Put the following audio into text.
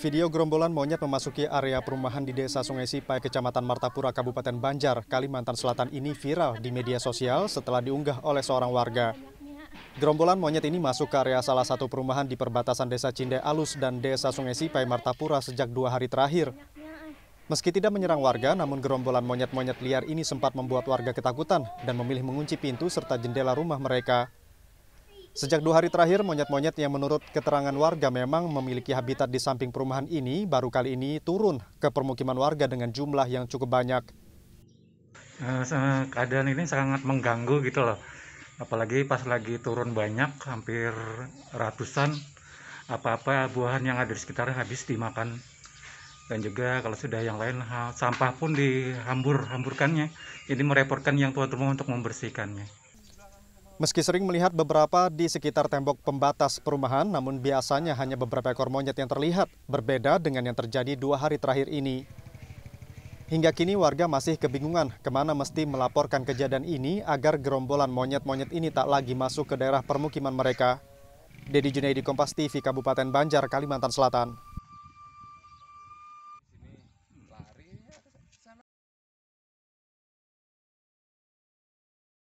Video gerombolan monyet memasuki area perumahan di Desa Sungai Sipai, Kecamatan Martapura, Kabupaten Banjar, Kalimantan Selatan ini viral di media sosial setelah diunggah oleh seorang warga. Gerombolan monyet ini masuk ke area salah satu perumahan di perbatasan Desa Cinde Alus dan Desa Sungai Sipai, Martapura sejak dua hari terakhir. Meski tidak menyerang warga, namun gerombolan monyet-monyet liar ini sempat membuat warga ketakutan dan memilih mengunci pintu serta jendela rumah mereka. Sejak dua hari terakhir, monyet-monyet yang menurut keterangan warga memang memiliki habitat di samping perumahan ini baru kali ini turun ke permukiman warga dengan jumlah yang cukup banyak. Eh, keadaan ini sangat mengganggu gitu loh. Apalagi pas lagi turun banyak, hampir ratusan, apa-apa buahan yang ada di sekitar habis dimakan. Dan juga kalau sudah yang lain, sampah pun dihambur-hamburkannya. Jadi merepotkan yang tua-tua untuk membersihkannya. Meski sering melihat beberapa di sekitar tembok pembatas perumahan, namun biasanya hanya beberapa ekor monyet yang terlihat, berbeda dengan yang terjadi dua hari terakhir ini. Hingga kini warga masih kebingungan kemana mesti melaporkan kejadian ini agar gerombolan monyet-monyet ini tak lagi masuk ke daerah permukiman mereka. Dedi Junaidi Kompas TV, Kabupaten Banjar, Kalimantan Selatan.